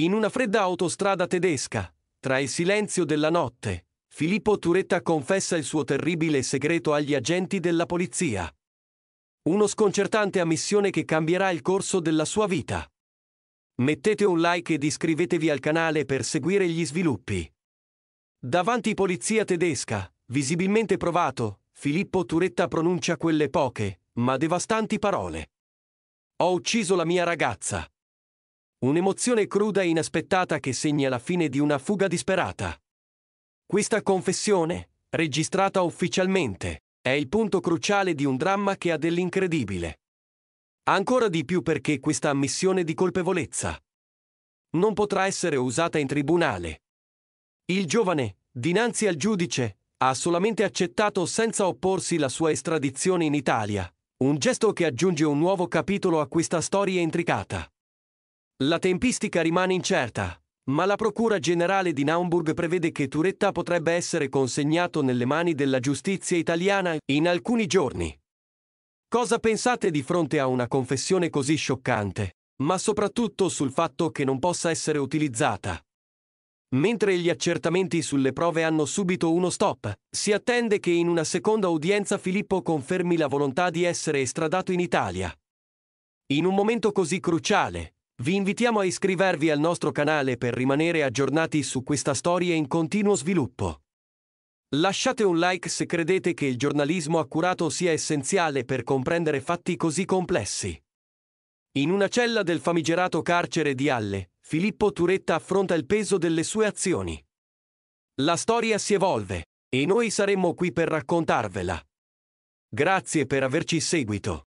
In una fredda autostrada tedesca, tra il silenzio della notte, Filippo Turetta confessa il suo terribile segreto agli agenti della polizia. Uno sconcertante ammissione che cambierà il corso della sua vita. Mettete un like ed iscrivetevi al canale per seguire gli sviluppi. Davanti polizia tedesca, visibilmente provato, Filippo Turetta pronuncia quelle poche, ma devastanti parole. Ho ucciso la mia ragazza. Un'emozione cruda e inaspettata che segna la fine di una fuga disperata. Questa confessione, registrata ufficialmente, è il punto cruciale di un dramma che ha dell'incredibile. Ancora di più perché questa ammissione di colpevolezza non potrà essere usata in tribunale. Il giovane, dinanzi al giudice, ha solamente accettato senza opporsi la sua estradizione in Italia, un gesto che aggiunge un nuovo capitolo a questa storia intricata. La tempistica rimane incerta, ma la Procura Generale di Naumburg prevede che Turetta potrebbe essere consegnato nelle mani della giustizia italiana in alcuni giorni. Cosa pensate di fronte a una confessione così scioccante, ma soprattutto sul fatto che non possa essere utilizzata? Mentre gli accertamenti sulle prove hanno subito uno stop, si attende che in una seconda udienza Filippo confermi la volontà di essere estradato in Italia. In un momento così cruciale, vi invitiamo a iscrivervi al nostro canale per rimanere aggiornati su questa storia in continuo sviluppo. Lasciate un like se credete che il giornalismo accurato sia essenziale per comprendere fatti così complessi. In una cella del famigerato carcere di Halle, Filippo Turetta affronta il peso delle sue azioni. La storia si evolve, e noi saremmo qui per raccontarvela. Grazie per averci seguito.